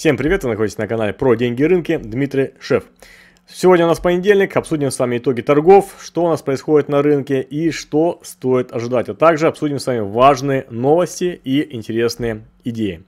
Всем привет, вы находитесь на канале про деньги и рынки, Дмитрий Шеф. Сегодня у нас понедельник, обсудим с вами итоги торгов, что у нас происходит на рынке и что стоит ожидать, а также обсудим с вами важные новости и интересные идеи.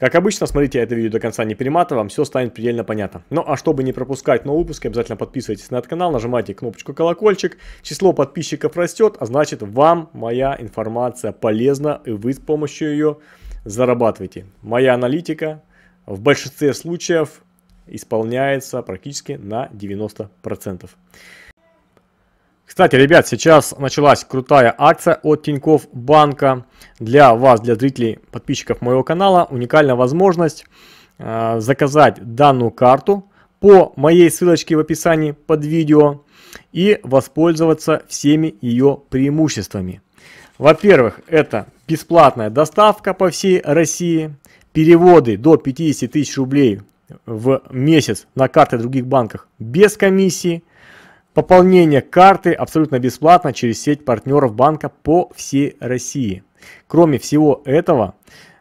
Как обычно, смотрите это видео до конца не перемата, вам все станет предельно понятно. Ну а чтобы не пропускать новые выпуски, обязательно подписывайтесь на этот канал, нажимайте кнопочку колокольчик. Число подписчиков растет, а значит вам моя информация полезна и вы с помощью ее зарабатываете. Моя аналитика – в большинстве случаев исполняется практически на 90%. Кстати, ребят, сейчас началась крутая акция от тиньков Банка. Для вас, для зрителей, подписчиков моего канала, уникальная возможность э, заказать данную карту по моей ссылочке в описании под видео и воспользоваться всеми ее преимуществами. Во-первых, это бесплатная доставка по всей России переводы до 50 тысяч рублей в месяц на карты других банках без комиссии, пополнение карты абсолютно бесплатно через сеть партнеров банка по всей России. Кроме всего этого,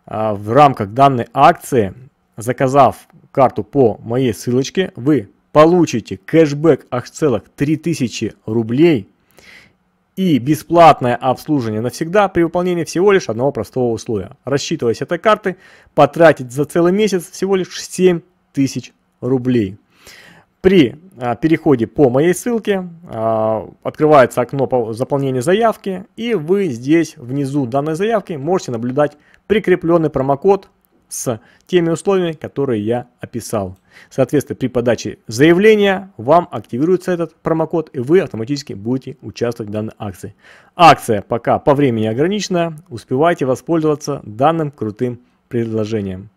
а, в рамках данной акции, заказав карту по моей ссылочке, вы получите кэшбэк аж целых 3000 рублей и бесплатное обслуживание навсегда при выполнении всего лишь одного простого условия. Рассчитываясь этой карты, потратить за целый месяц всего лишь 7 тысяч рублей. При а, переходе по моей ссылке а, открывается окно заполнения заявки и вы здесь внизу данной заявки можете наблюдать прикрепленный промокод с теми условиями, которые я описал. Соответственно, при подаче заявления вам активируется этот промокод, и вы автоматически будете участвовать в данной акции. Акция пока по времени ограничена, успевайте воспользоваться данным крутым предложением.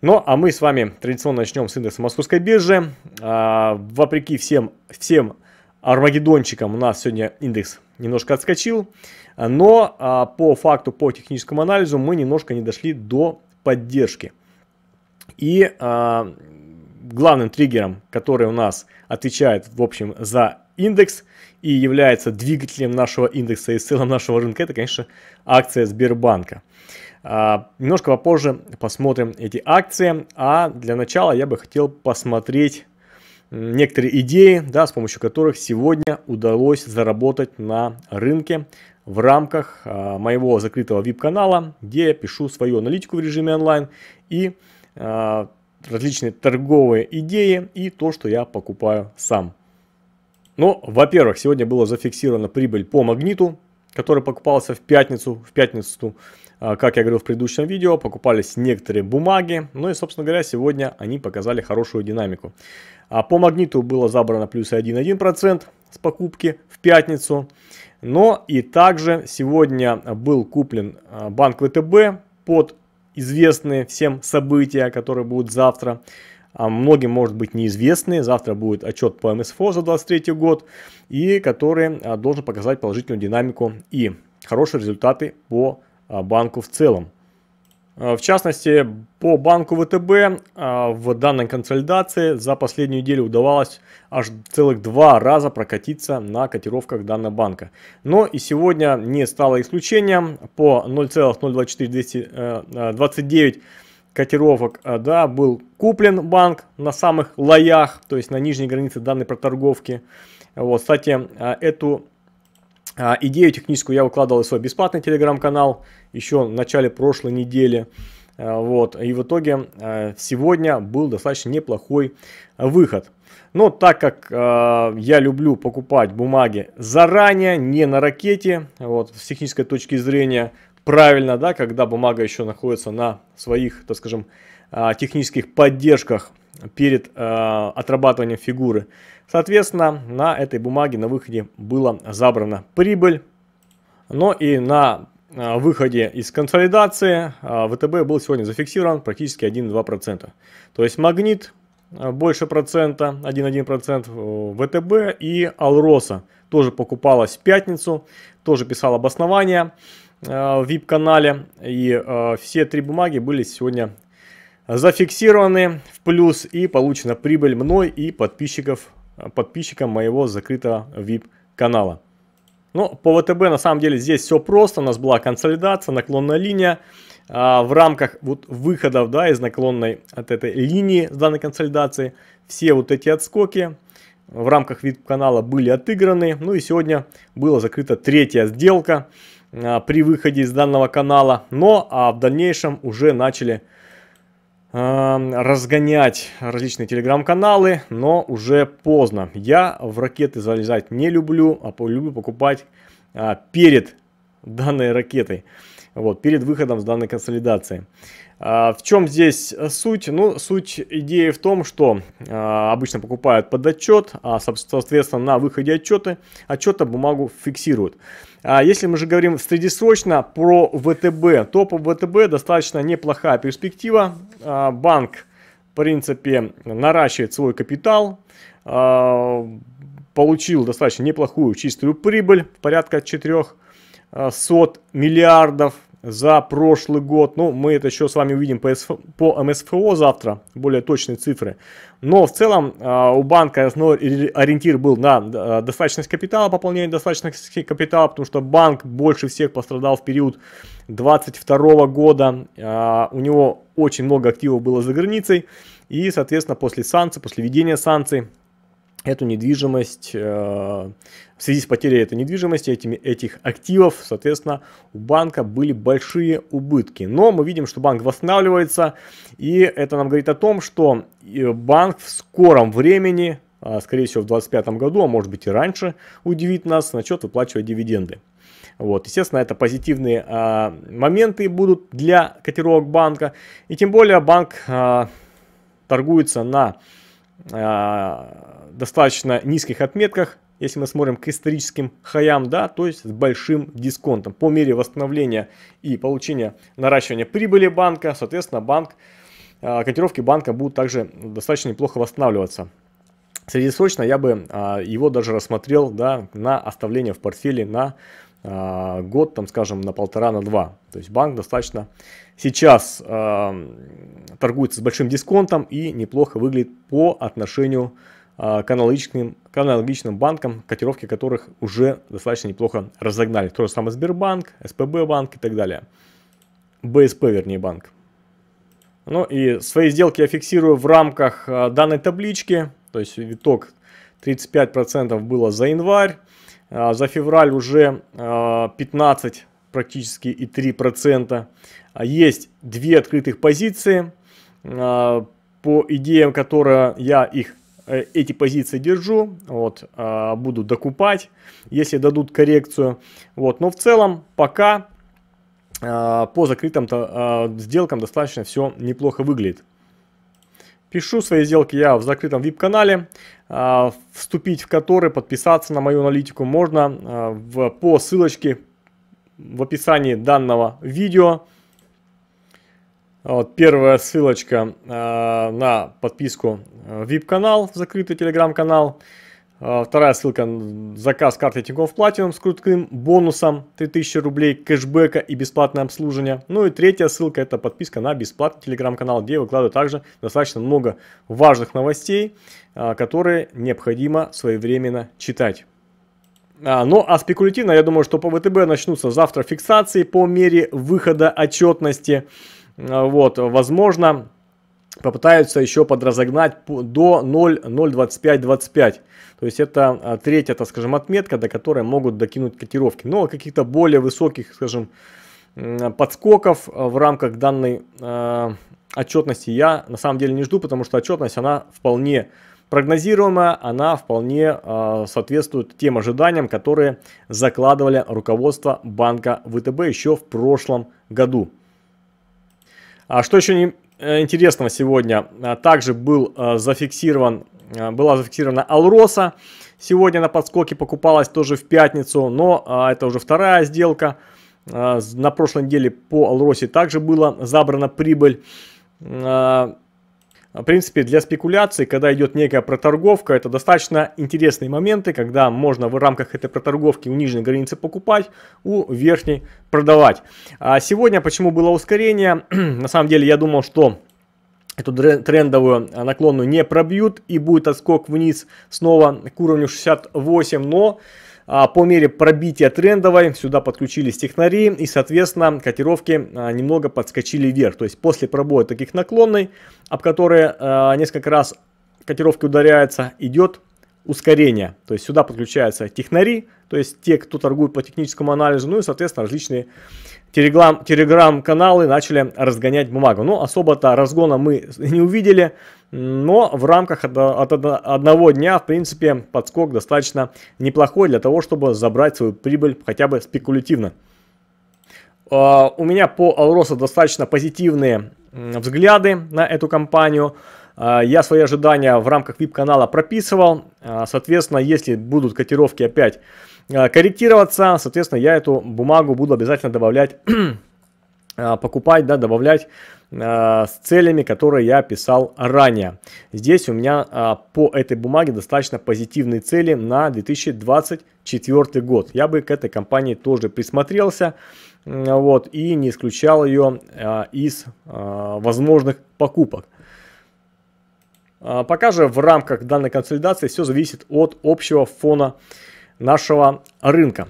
Ну, а мы с вами традиционно начнем с индекса московской биржи. А, вопреки всем, всем армагеддончикам у нас сегодня индекс немножко отскочил, но а, по факту, по техническому анализу мы немножко не дошли до поддержки. И а, главным триггером, который у нас отвечает, в общем, за индекс и является двигателем нашего индекса и целом нашего рынка, это, конечно, акция Сбербанка. А, немножко попозже посмотрим эти акции, а для начала я бы хотел посмотреть некоторые идеи, да, с помощью которых сегодня удалось заработать на рынке в рамках а, моего закрытого VIP-канала, где я пишу свою аналитику в режиме онлайн и а, различные торговые идеи и то, что я покупаю сам. Но, ну, во-первых, сегодня была зафиксирована прибыль по магниту, который покупался в пятницу. В пятницу, а, как я говорил в предыдущем видео, покупались некоторые бумаги. Ну и, собственно говоря, сегодня они показали хорошую динамику. А по магниту было забрано плюс 1,1% с покупки в пятницу. Но и также сегодня был куплен а, банк ВТБ под известные всем события, которые будут завтра. А многим, может быть, неизвестные. Завтра будет отчет по МСФО за 2023 год, и который а, должен показать положительную динамику и хорошие результаты по а, банку в целом. Э, в частности, по банку ВТБ э, в данной консолидации за последнюю неделю удавалось аж целых два раза прокатиться на котировках данного банка. Но и сегодня не стало исключением. По 0,02429 э, котировок да, был куплен банк на самых лоях, то есть на нижней границе данной проторговки. Вот, кстати, эту а, идею техническую я выкладывал в свой бесплатный телеграм-канал еще в начале прошлой недели. А, вот. И в итоге а, сегодня был достаточно неплохой выход. Но так как э, я люблю покупать бумаги заранее, не на ракете, вот, с технической точки зрения правильно, да, когда бумага еще находится на своих, так скажем, э, технических поддержках перед э, отрабатыванием фигуры, Соответственно, на этой бумаге на выходе была забрана прибыль, но и на а, выходе из консолидации а, ВТБ был сегодня зафиксирован практически 1-2%. То есть магнит а, больше процента, 1,1% э, ВТБ и Алроса тоже покупалась в пятницу, тоже писал обоснования в VIP-канале. И все три бумаги были сегодня зафиксированы в плюс и получена прибыль мной и подписчиков подписчикам моего закрытого VIP канала. Ну, по ВТБ на самом деле здесь все просто. У нас была консолидация, наклонная линия. А, в рамках вот выходов да, из наклонной от этой линии с данной консолидации все вот эти отскоки в рамках VIP канала были отыграны. Ну и сегодня была закрыта третья сделка а, при выходе из данного канала. Но а в дальнейшем уже начали Эм, разгонять различные телеграм-каналы, но уже поздно. Я в ракеты залезать не люблю, а люблю покупать а, перед данной ракетой, вот, перед выходом с данной консолидации. А, в чем здесь э, суть? Ну, суть идеи в том, что а, обычно покупают под отчет, а, соответственно, на выходе отчеты, отчета бумагу фиксируют. А Если мы же говорим среднесрочно про ВТБ, то по ВТБ достаточно неплохая перспектива. А, банк, в принципе, наращивает свой капитал, получил достаточно неплохую чистую прибыль, порядка 400 миллиардов за прошлый год. Ну, мы это еще с вами увидим по, СФ, по МСФО завтра, более точные цифры. Но в целом э, у банка основной ориентир был на достаточность капитала, пополнение достаточности капитала, потому что банк больше всех пострадал в период 22 года. Э, у него очень много активов было за границей. И, соответственно, после санкций, после введения санкций эту недвижимость, э, в связи с потерей этой недвижимости, этими, этих активов, соответственно, у банка были большие убытки. Но мы видим, что банк восстанавливается, и это нам говорит о том, что э, банк в скором времени, а, скорее всего в 2025 году, а может быть и раньше, удивит нас, начнет выплачивать дивиденды. Вот, естественно, это позитивные а, моменты будут для котировок банка. И тем более банк а, торгуется на э, достаточно низких отметках, если мы смотрим к историческим хаям, да, то есть с большим дисконтом. По мере восстановления и получения наращивания прибыли банка, соответственно, банк, э, котировки банка будут также достаточно неплохо восстанавливаться. Среднесрочно я бы э, его даже рассмотрел да, на оставление в портфеле на а, год, там, скажем, на полтора, на два. То есть банк достаточно сейчас э, торгуется с большим дисконтом и неплохо выглядит по отношению э, к, аналогичным, к аналогичным банкам, котировки которых уже достаточно неплохо разогнали. То же самое Сбербанк, СПБ банк и так далее. БСП, вернее, банк. Ну и свои сделки я фиксирую в рамках данной таблички. То есть виток 35% было за январь. А, за февраль уже 15 а, практически и 3%. А, есть две открытых позиции, по идеям, которые я их э, эти позиции держу, вот, буду докупать, если дадут коррекцию. Вот, но в целом пока по закрытым сделкам достаточно все неплохо выглядит. Пишу свои сделки я в закрытом вип канале а, вступить в который, подписаться на мою аналитику можно а, по ссылочке в описании данного видео. Вот первая ссылочка а, на подписку э, вип -канал. А, вторая ссылка – заказ карты Тинькофф Platinum с крутым бонусом 3000 рублей кэшбэка и бесплатное обслуживание. Ну и третья ссылка – это подписка на бесплатный телеграм-канал, где я выкладываю также достаточно много важных новостей, а, которые необходимо своевременно читать. А, ну, а спекулятивно, я думаю, что по ВТБ начнутся завтра фиксации по мере выхода отчетности. А, вот, возможно, попытаются еще подразогнать до 0.02525. То есть это а, третья, так скажем, отметка, до которой могут докинуть котировки. Но каких-то более высоких, скажем, подскоков а, в рамках данной э, отчетности я на самом деле не жду, потому что отчетность, она вполне прогнозируемая, она вполне э, соответствует тем ожиданиям, которые закладывали руководство банка ВТБ еще в прошлом году. А что еще не Э, интересного сегодня а, также был э, зафиксирован, э, была зафиксирована Алроса. Сегодня на подскоке покупалась тоже в пятницу, но а, это уже вторая сделка. А, на прошлой неделе по Алросе также была забрана прибыль в принципе, для спекуляций, когда идет некая проторговка, это достаточно интересные моменты, когда можно в рамках этой проторговки у нижней границы покупать, у верхней продавать. А сегодня почему было ускорение? На самом деле я думал, что эту трендовую а, наклонную не пробьют и будет отскок вниз снова к уровню 68, но а, по мере пробития трендовой сюда подключились технари и, соответственно, котировки а, немного подскочили вверх. То есть после пробоя таких наклонной, об которые а, несколько раз котировки ударяются, идет ускорение. То есть сюда подключаются технари, то есть те, кто торгует по техническому анализу, ну и, соответственно, различные телеграм, каналы начали разгонять бумагу. Ну, особо-то разгона мы не увидели, но в рамках от, от, от одного дня, в принципе, подскок достаточно неплохой для того, чтобы забрать свою прибыль хотя бы спекулятивно. А, у меня по Алроса достаточно позитивные взгляды на эту компанию. А, я свои ожидания в рамках VIP-канала прописывал. А, соответственно, если будут котировки опять а, корректироваться. Соответственно, я эту бумагу буду обязательно добавлять, а, покупать, да, добавлять а, с целями, которые я писал ранее. Здесь у меня по этой бумаге достаточно позитивные цели на 2024 год. Я бы к этой компании тоже присмотрелся вот, и не исключал ее из возможных покупок. Пока же в рамках данной консолидации все зависит от общего фона рынка нашего рынка.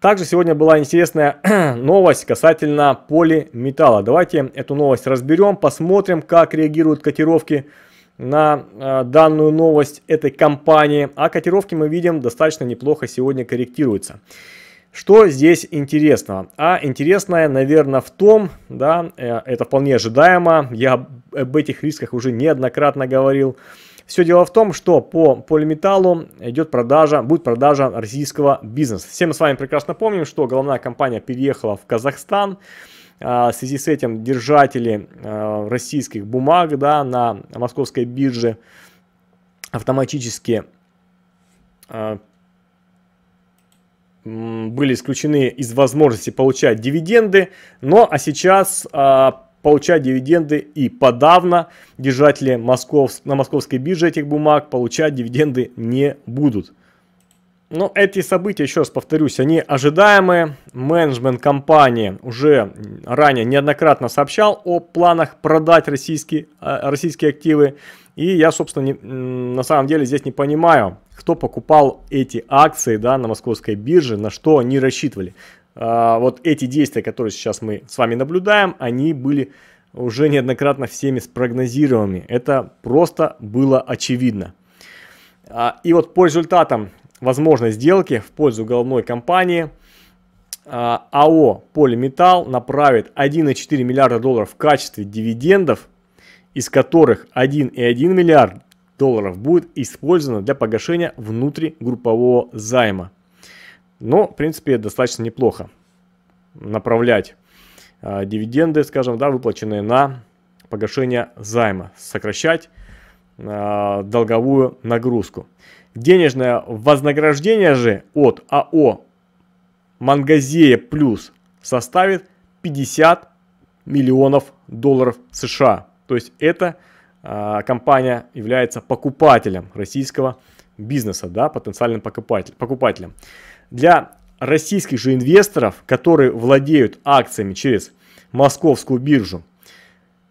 Также сегодня была интересная новость касательно полиметалла. Давайте эту новость разберем, посмотрим, как реагируют котировки на э, данную новость этой компании. А котировки мы видим достаточно неплохо сегодня корректируются. Что здесь интересного? А интересное, наверное, в том, да, э, это вполне ожидаемо, я об этих рисках уже неоднократно говорил, все дело в том, что по полиметаллу идет продажа, будет продажа российского бизнеса. Все мы с вами прекрасно помним, что головная компания переехала в Казахстан. А, в связи с этим держатели а, российских бумаг да, на московской бирже автоматически а, были исключены из возможности получать дивиденды, но а сейчас получать дивиденды и подавно держатели Москов, на московской бирже этих бумаг получать дивиденды не будут. Но эти события, еще раз повторюсь, они ожидаемые. Менеджмент компании уже ранее неоднократно сообщал о планах продать российские, э, российские активы. И я, собственно, не, на самом деле здесь не понимаю, кто покупал эти акции да, на московской бирже, на что они рассчитывали. А, вот эти действия, которые сейчас мы с вами наблюдаем, они были уже неоднократно всеми спрогнозируемыми. Это просто было очевидно. А, и вот по результатам возможной сделки в пользу головной компании а, АО «Полиметалл» направит 1,4 миллиарда долларов в качестве дивидендов, из которых 1,1 миллиард долларов будет использовано для погашения внутригруппового займа – но, в принципе, достаточно неплохо направлять э, дивиденды, скажем, да, выплаченные на погашение займа, сокращать э, долговую нагрузку. Денежное вознаграждение же от АО Мангазея Плюс составит 50 миллионов долларов США. То есть эта э, компания является покупателем российского бизнеса, да, потенциальным покупателем. Для российских же инвесторов, которые владеют акциями через московскую биржу,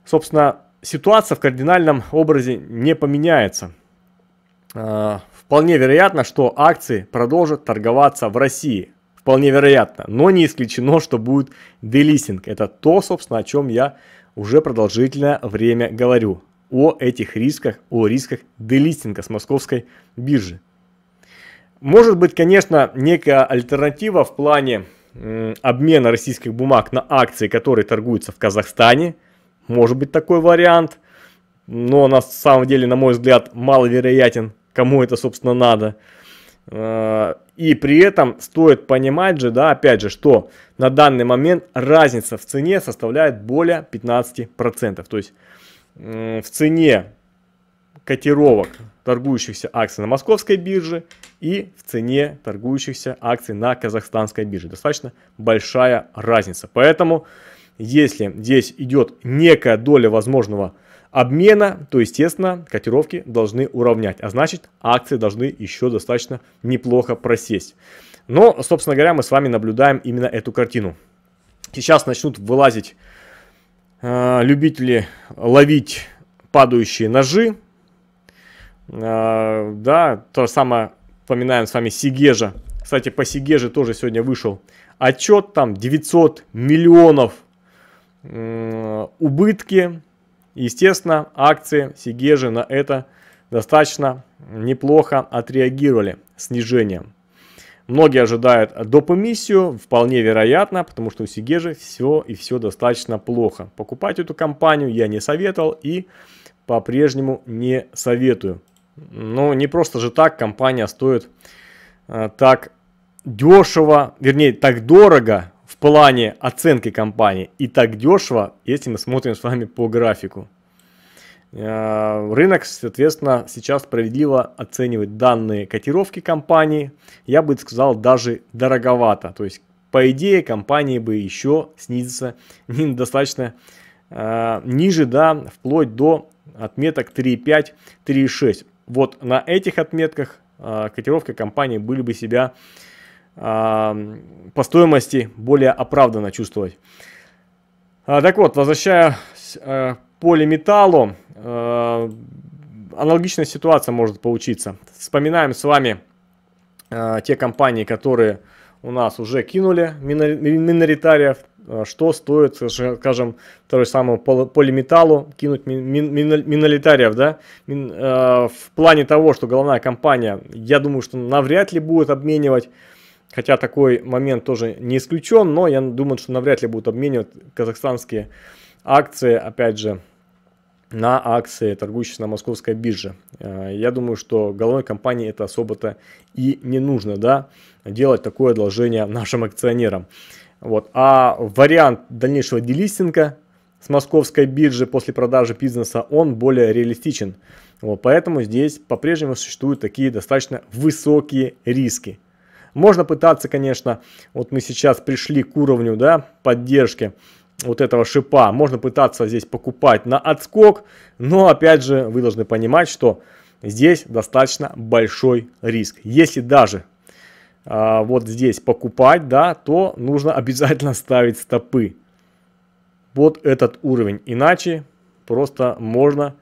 собственно, ситуация в кардинальном образе не поменяется. А, вполне вероятно, что акции продолжат торговаться в России. Вполне вероятно. Но не исключено, что будет делистинг. Это то, собственно, о чем я уже продолжительное время говорю. О этих рисках, о рисках делистинга с московской биржи. Может быть, конечно, некая альтернатива в плане обмена российских бумаг на акции, которые торгуются в Казахстане. Может быть такой вариант, но на самом деле, на мой взгляд, маловероятен, кому это, собственно, надо. А, и при этом стоит понимать же, да, опять же, что на данный момент разница в цене составляет более 15%. То есть в цене котировок торгующихся акций на московской бирже и в цене торгующихся акций на казахстанской бирже. Достаточно большая разница. Поэтому, если здесь идет некая доля возможного обмена, то, естественно, котировки должны уравнять. А значит, акции должны еще достаточно неплохо просесть. Но, собственно говоря, мы с вами наблюдаем именно эту картину. Сейчас начнут вылазить э, любители ловить падающие ножи, а, да, то же самое вспоминаем с вами Сигежа. Кстати, по Сигеже тоже сегодня вышел отчет, там 900 миллионов убытки. Естественно, акции Сигежи на это достаточно неплохо отреагировали снижением. Многие ожидают доп. эмиссию, вполне вероятно, потому что у Сигежи все и все достаточно плохо. Покупать эту компанию я не советовал и по-прежнему не советую. Ну, не просто же так компания стоит э, так дешево, вернее, так дорого в плане оценки компании и так дешево, если мы смотрим с вами по графику. Э, рынок, соответственно, сейчас справедливо оценивает данные котировки компании. Я бы сказал, даже дороговато. То есть, по идее, компании бы еще снизиться недостаточно э, ниже, да, вплоть до отметок 3,5, 3,6. Вот на этих отметках а, котировка компании были бы себя а, по стоимости более оправданно чувствовать. А, так вот, возвращаясь к полиметаллу, аналогичная ситуация может получиться. Вспоминаем с вами те компании, которые у нас уже кинули миноритариев. А что стоит, скажем, той же самому полиметаллу кинуть мин, мин, минолитариев, да, мин, э, в плане того, что головная компания, я думаю, что навряд ли будет обменивать, хотя такой момент тоже не исключен, но я думаю, что навряд ли будут обменивать казахстанские акции, опять же, на акции, торгующиеся на московской бирже. Э, я думаю, что головной компании это особо-то и не нужно, да, делать такое одолжение нашим акционерам. Вот. А вариант дальнейшего делистинга с московской биржи после продажи бизнеса, он более реалистичен. Вот, поэтому здесь по-прежнему существуют такие достаточно высокие риски. Можно пытаться, конечно, вот мы сейчас пришли к уровню да, поддержки вот этого шипа, можно пытаться здесь покупать на отскок, но опять же вы должны понимать, что здесь достаточно большой риск. Если даже а, вот здесь покупать, да, то нужно обязательно ставить стопы под этот уровень. Иначе просто можно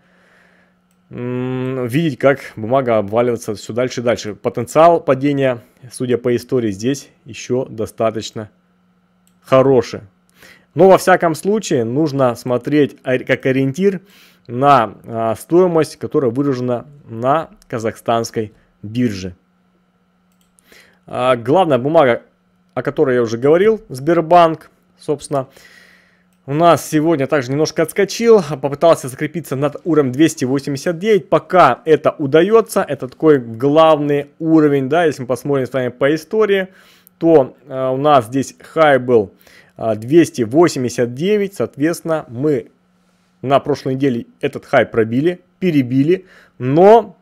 видеть, как бумага обваливается все дальше и дальше. Потенциал падения, судя по истории, здесь еще достаточно хороший. Но во всяком случае нужно смотреть как ориентир на а, стоимость, которая выражена на казахстанской бирже. А, главная бумага, о которой я уже говорил, Сбербанк, собственно, у нас сегодня также немножко отскочил, а попытался закрепиться над уровнем 289, пока это удается, это такой главный уровень, да, если мы посмотрим с вами по истории, то а, у нас здесь хай был 289, соответственно, мы на прошлой неделе этот хай пробили, перебили, но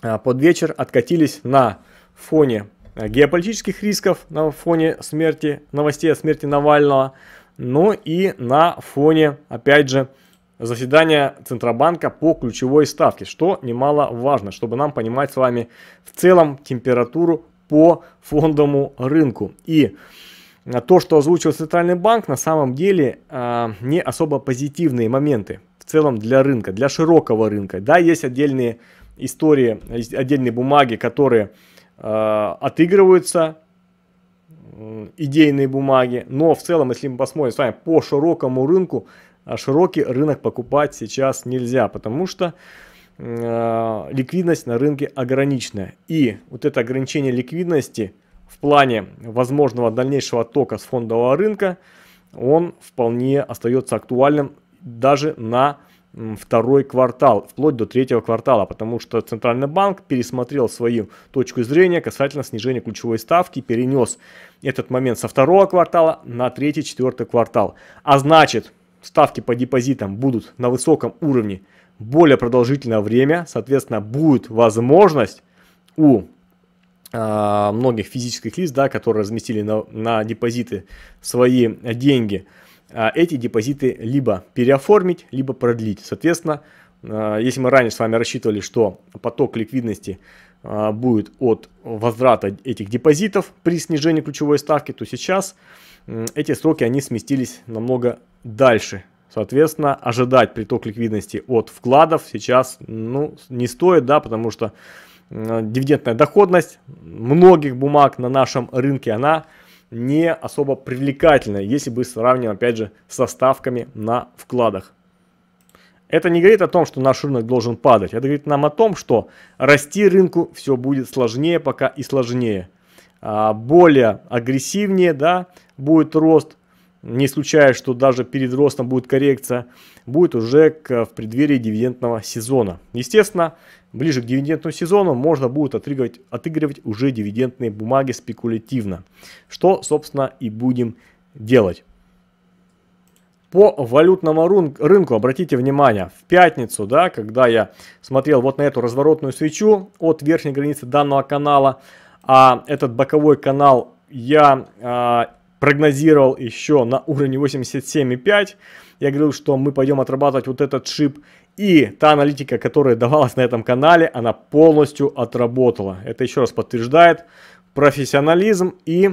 под вечер откатились на фоне Э, геополитических рисков на фоне смерти, новостей о смерти Навального, но ну и на фоне, опять же, заседания Центробанка по ключевой ставке, что немаловажно, чтобы нам понимать с вами в целом температуру по фондовому рынку. И э, то, что озвучил Центральный банк, на самом деле э, не особо позитивные моменты в целом для рынка, для широкого рынка. Да, есть отдельные истории, отдельные бумаги, которые Э, отыгрываются э, идейные бумаги, но в целом, если мы посмотрим с вами по широкому рынку, э, широкий рынок покупать сейчас нельзя, потому что э, ликвидность на рынке ограничена. И вот это ограничение ликвидности в плане возможного дальнейшего тока с фондового рынка, он вполне остается актуальным даже на второй квартал, вплоть до третьего квартала, потому что Центральный банк пересмотрел свою точку зрения касательно снижения ключевой ставки, перенес этот момент со второго квартала на третий-четвертый квартал. А значит, ставки по депозитам будут на высоком уровне более продолжительное время, соответственно, будет возможность у а, многих физических лиц, да, которые разместили на, на депозиты свои деньги, а, эти депозиты либо переоформить, либо продлить. Соответственно, а, если мы ранее с вами рассчитывали, что поток ликвидности а, будет от возврата этих депозитов при снижении ключевой ставки, то сейчас эти сроки они сместились намного дальше. Соответственно, ожидать приток ликвидности от вкладов сейчас ну, не стоит, да, потому что дивидендная доходность многих бумаг на нашем рынке, она не особо привлекательная, если бы сравнивать, опять же, со ставками на вкладах. Это не говорит о том, что наш рынок должен падать. Это говорит нам о том, что расти рынку все будет сложнее пока и сложнее. А, более агрессивнее да, будет рост не исключая, что даже перед ростом будет коррекция, будет уже к, в преддверии дивидендного сезона. Естественно, ближе к дивидендному сезону можно будет отыгрывать, отыгрывать уже дивидендные бумаги спекулятивно, что, собственно, и будем делать. По валютному рынку обратите внимание, в пятницу, да, когда я смотрел вот на эту разворотную свечу от верхней границы данного канала, а этот боковой канал я а, прогнозировал еще на уровне 87,5. Я говорил, что мы пойдем отрабатывать вот этот шип. И та аналитика, которая давалась на этом канале, она полностью отработала. Это еще раз подтверждает профессионализм и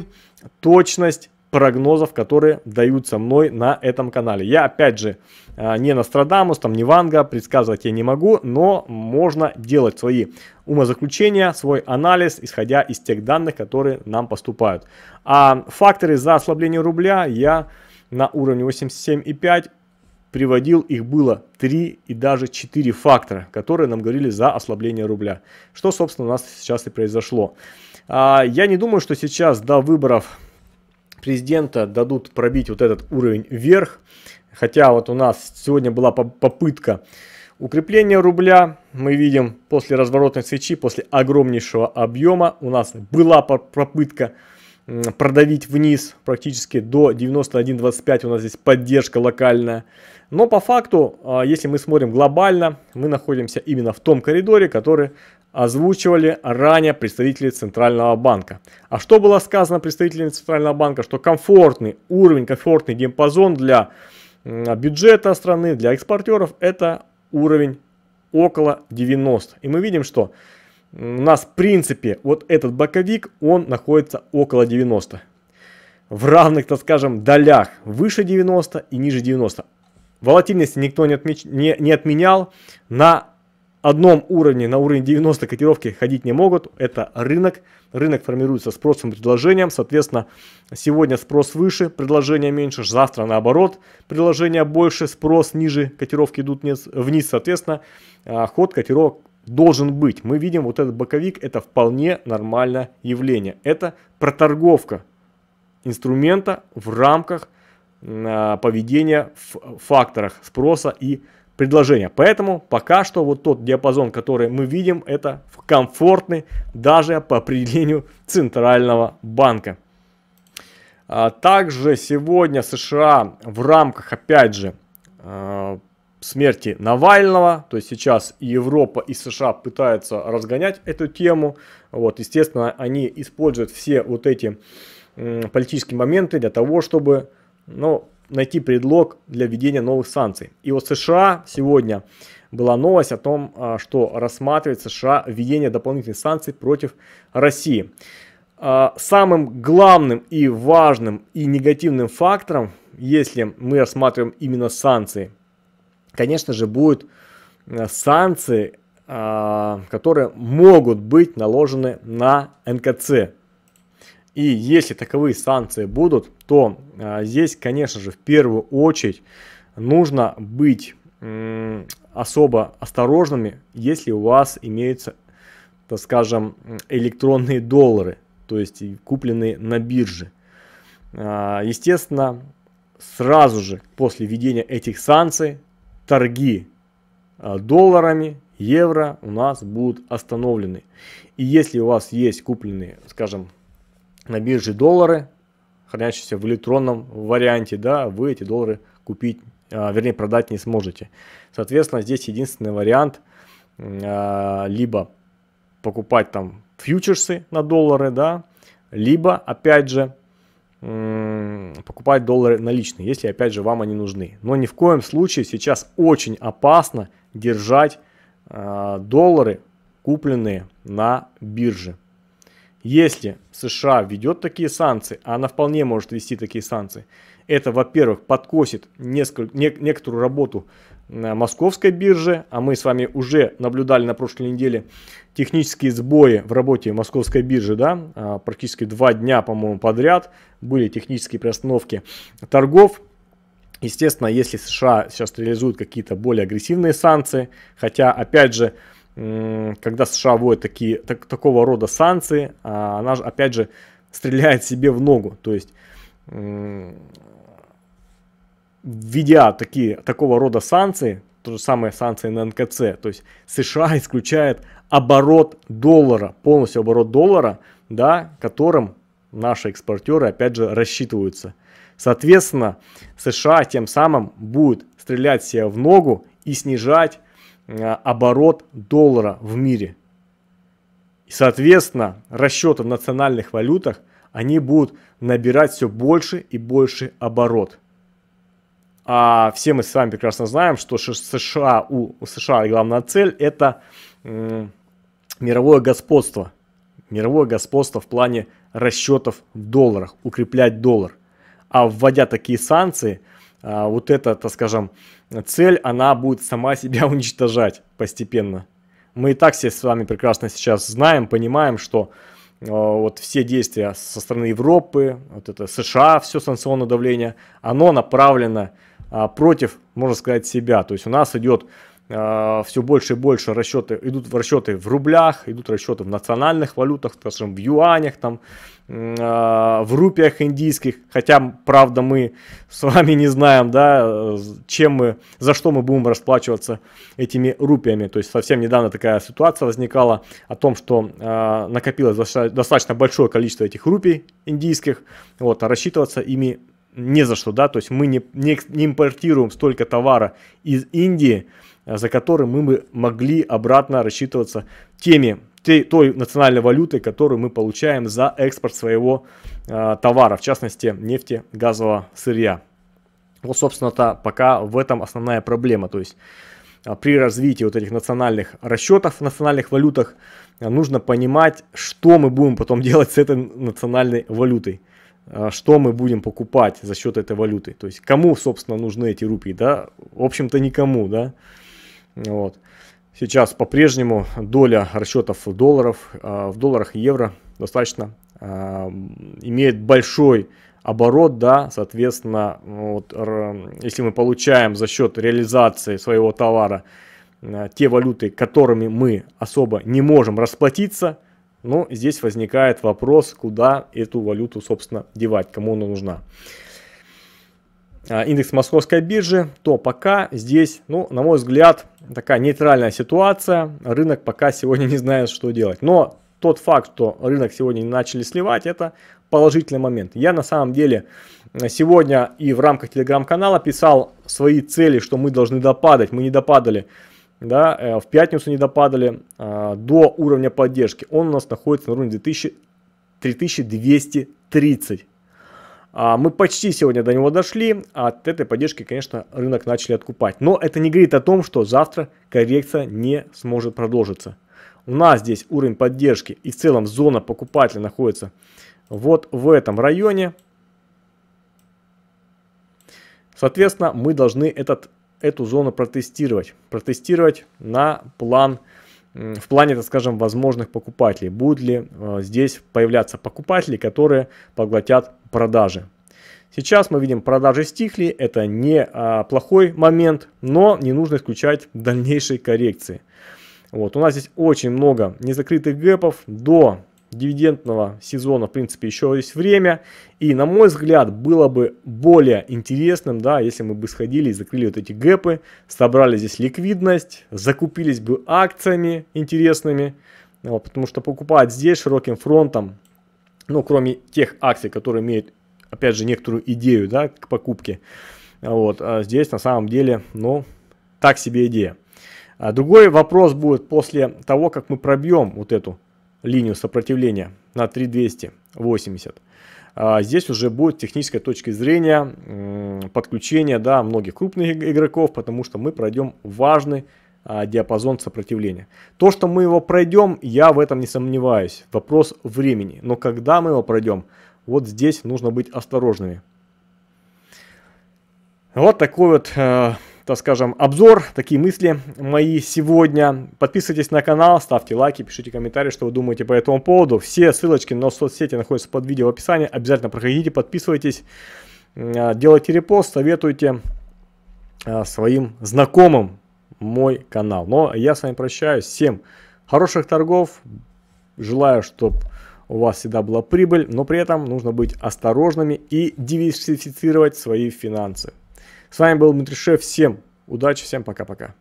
точность прогнозов, которые даются мной на этом канале. Я, опять же, а, не Нострадамус, там не Ванга, предсказывать я не могу, но можно делать свои умозаключения, свой анализ, исходя из тех данных, которые нам поступают. А факторы за ослабление рубля я на уровне 87,5 приводил, их было 3 и даже 4 фактора, которые нам говорили за ослабление рубля. Что, собственно, у нас сейчас и произошло. А, я не думаю, что сейчас до выборов президента дадут пробить вот этот уровень вверх. Хотя вот у нас сегодня была попытка укрепления рубля. Мы видим после разворотной свечи, после огромнейшего объема у нас была попытка продавить вниз практически до 91.25 у нас здесь поддержка локальная. Но по факту, а, если мы смотрим глобально, мы находимся именно в том коридоре, который озвучивали ранее представители Центрального банка. А что было сказано представителями Центрального банка? Что комфортный уровень, комфортный диапазон для бюджета страны, для экспортеров это уровень около 90. И мы видим, что у нас в принципе вот этот боковик, он находится около 90. В равных, так скажем, долях выше 90 и ниже 90. Волатильности никто не, отмеч... не, не отменял. На одном уровне, на уровне 90 котировки ходить не могут. Это рынок. Рынок формируется спросом и предложением. Соответственно, сегодня спрос выше, предложение меньше. Завтра наоборот, предложение больше, спрос ниже, котировки идут вниз. Соответственно, а, ход котировок должен быть. Мы видим вот этот боковик, это вполне нормальное явление. Это проторговка инструмента в рамках а, поведения в факторах спроса и предложения. Поэтому пока что вот тот диапазон, который мы видим, это комфортный даже по определению Центрального банка. А также сегодня США в рамках, опять же, а, смерти Навального, то есть сейчас Европа, и США пытаются разгонять эту тему. Вот, естественно, они используют все вот эти политические моменты для того, чтобы, ну, найти предлог для введения новых санкций. И вот США сегодня была новость о том, а, что рассматривает США введение дополнительных санкций против России. А, самым главным и важным и негативным фактором, если мы рассматриваем именно санкции, конечно же, будут э, санкции, а, которые могут быть наложены на НКЦ, и если таковые санкции будут, то э, здесь, конечно же, в первую очередь нужно быть э, особо осторожными, если у вас имеются, так скажем, электронные доллары, то есть купленные на бирже. Э, естественно, сразу же после введения этих санкций торги а, долларами, евро у нас будут остановлены. И если у вас есть купленные, скажем, на бирже доллары, хранящиеся в электронном варианте, да, вы эти доллары купить, а, вернее, продать не сможете. Соответственно, здесь единственный вариант а, либо покупать там фьючерсы на доллары, да, либо, опять же, покупать доллары наличные, если, опять же, вам они нужны. Но ни в коем случае сейчас очень опасно держать э, доллары, купленные на бирже. Если США введет такие санкции, а она вполне может вести такие санкции, это, во-первых, подкосит несколько, не, некоторую работу на московской бирже, а мы с вами уже наблюдали на прошлой неделе технические сбои в работе московской биржи, да, а, практически два дня, по-моему, подряд были технические приостановки торгов. Естественно, если США сейчас реализуют какие-то более агрессивные санкции, хотя, опять же, когда США вводят такие, так, такого рода санкции, а, она, же опять же, стреляет себе в ногу. То есть, введя такие, такого рода санкции, то же самое санкции на НКЦ, то есть США исключает оборот доллара, полностью оборот доллара, да, которым наши экспортеры, опять же, рассчитываются. Соответственно, США тем самым будет стрелять себе в ногу и снижать Э, оборот доллара в мире. И, соответственно, расчеты в национальных валютах, они будут набирать все больше и больше оборот. А все мы с вами прекрасно знаем, что США, у, у США главная цель – это мировое господство. Мировое господство в плане расчетов в долларах, укреплять доллар. А вводя такие санкции – а, вот эта, так скажем, цель, она будет сама себя уничтожать постепенно. Мы и так все с вами прекрасно сейчас знаем, понимаем, что э, вот все действия со стороны Европы, вот это США, все санкционное давление, оно направлено а, против, можно сказать, себя. То есть у нас идет а, все больше и больше расчеты, идут в расчеты в рублях, идут расчеты в национальных валютах, скажем, в юанях, там, а, в рупиях индийских, хотя, правда, мы с вами не знаем, да, чем мы, за что мы будем расплачиваться этими рупиями. То есть совсем недавно такая ситуация возникала о том, что э, накопилось достаточно большое количество этих рупий индийских, вот, а рассчитываться ими не за что, да, то есть мы не, не, не импортируем столько товара из Индии, а, за который мы бы могли обратно рассчитываться теми той, той национальной валюты, которую мы получаем за экспорт своего э, товара, в частности нефти, газового сырья. Вот, собственно-то, пока в этом основная проблема. То есть а, при развитии вот этих национальных расчетов в национальных валютах а, нужно понимать, что мы будем потом делать с этой национальной валютой что мы будем покупать за счет этой валюты. То есть кому, собственно, нужны эти рупии, да? В общем-то, никому, да? Вот. Сейчас по-прежнему доля расчетов в, долларов, а, в долларах и евро достаточно а, имеет большой оборот, да, соответственно, вот, если мы получаем за счет реализации своего товара а, те валюты, которыми мы особо не можем расплатиться, ну, здесь возникает вопрос, куда эту валюту, собственно, девать, кому она нужна. А, индекс московской биржи, то пока здесь, ну, на мой взгляд, такая нейтральная ситуация. Рынок пока сегодня не знает, что делать. Но тот факт, что рынок сегодня начали сливать, это положительный момент. Я на самом деле сегодня и в рамках телеграм-канала писал свои цели, что мы должны допадать. Мы не допадали, да, э, в пятницу не допадали а, до уровня поддержки. Он у нас находится на уровне 2000, 3230. А, мы почти сегодня до него дошли, от этой поддержки, конечно, рынок начали откупать. Но это не говорит о том, что завтра коррекция не сможет продолжиться. У нас здесь уровень поддержки и в целом зона покупателя находится вот в этом районе. Соответственно, мы должны этот, эту зону протестировать. Протестировать на план в плане, так скажем, возможных покупателей. Будут ли э, здесь появляться покупатели, которые поглотят продажи. Сейчас мы видим продажи стихли, это не а, плохой момент, но не нужно исключать дальнейшей коррекции. Вот, у нас здесь очень много незакрытых гэпов до дивидендного сезона, в принципе, еще есть время. И, на мой взгляд, было бы более интересным, да, если мы бы сходили и закрыли вот эти гэпы, собрали здесь ликвидность, закупились бы акциями интересными, вот, потому что покупать здесь широким фронтом, ну, кроме тех акций, которые имеют, опять же, некоторую идею, да, к покупке, вот, а здесь на самом деле, ну, так себе идея. А другой вопрос будет после того, как мы пробьем вот эту линию сопротивления на 3280. А здесь уже будет технической точки зрения подключение да, многих крупных игроков, потому что мы пройдем важный а, диапазон сопротивления. То, что мы его пройдем, я в этом не сомневаюсь. Вопрос времени. Но когда мы его пройдем, вот здесь нужно быть осторожными. Вот такой вот а, так скажем, обзор, такие мысли мои сегодня. Подписывайтесь на канал, ставьте лайки, пишите комментарии, что вы думаете по этому поводу. Все ссылочки на соцсети находятся под видео в описании. Обязательно проходите, подписывайтесь, а, делайте репост, советуйте а, своим знакомым мой канал. Но ну, а я с вами прощаюсь. Всем хороших торгов. Желаю, чтобы у вас всегда была прибыль, но при этом нужно быть осторожными и диверсифицировать свои финансы. С вами был Дмитрий Шеф. Всем удачи, всем пока-пока.